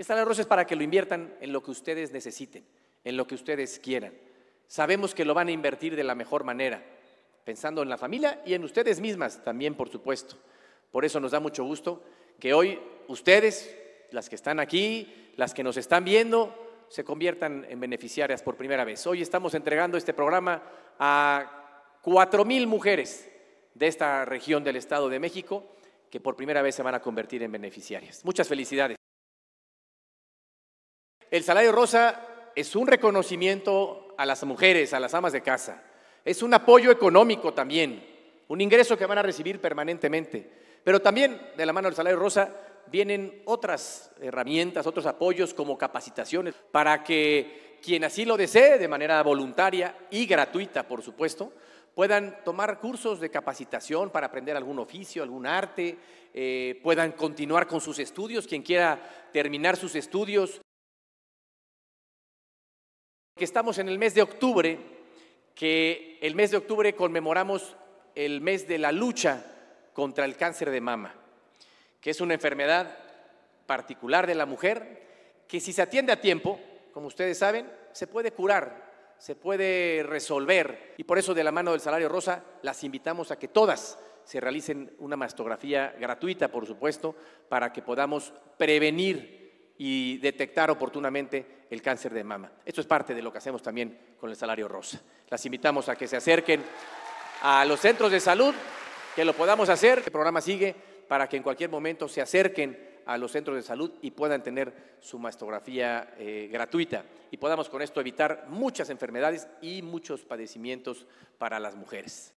Están la rosa para que lo inviertan en lo que ustedes necesiten, en lo que ustedes quieran. Sabemos que lo van a invertir de la mejor manera, pensando en la familia y en ustedes mismas también, por supuesto. Por eso nos da mucho gusto que hoy ustedes, las que están aquí, las que nos están viendo, se conviertan en beneficiarias por primera vez. Hoy estamos entregando este programa a 4.000 mujeres de esta región del Estado de México que por primera vez se van a convertir en beneficiarias. Muchas felicidades el salario rosa es un reconocimiento a las mujeres, a las amas de casa. Es un apoyo económico también, un ingreso que van a recibir permanentemente. Pero también de la mano del salario rosa vienen otras herramientas, otros apoyos como capacitaciones para que quien así lo desee de manera voluntaria y gratuita, por supuesto, puedan tomar cursos de capacitación para aprender algún oficio, algún arte, eh, puedan continuar con sus estudios, quien quiera terminar sus estudios que estamos en el mes de octubre, que el mes de octubre conmemoramos el mes de la lucha contra el cáncer de mama, que es una enfermedad particular de la mujer que si se atiende a tiempo, como ustedes saben, se puede curar, se puede resolver. Y por eso de la mano del Salario Rosa las invitamos a que todas se realicen una mastografía gratuita, por supuesto, para que podamos prevenir y detectar oportunamente el cáncer de mama. Esto es parte de lo que hacemos también con el salario rosa. Las invitamos a que se acerquen a los centros de salud, que lo podamos hacer. El programa sigue para que en cualquier momento se acerquen a los centros de salud y puedan tener su mastografía eh, gratuita y podamos con esto evitar muchas enfermedades y muchos padecimientos para las mujeres.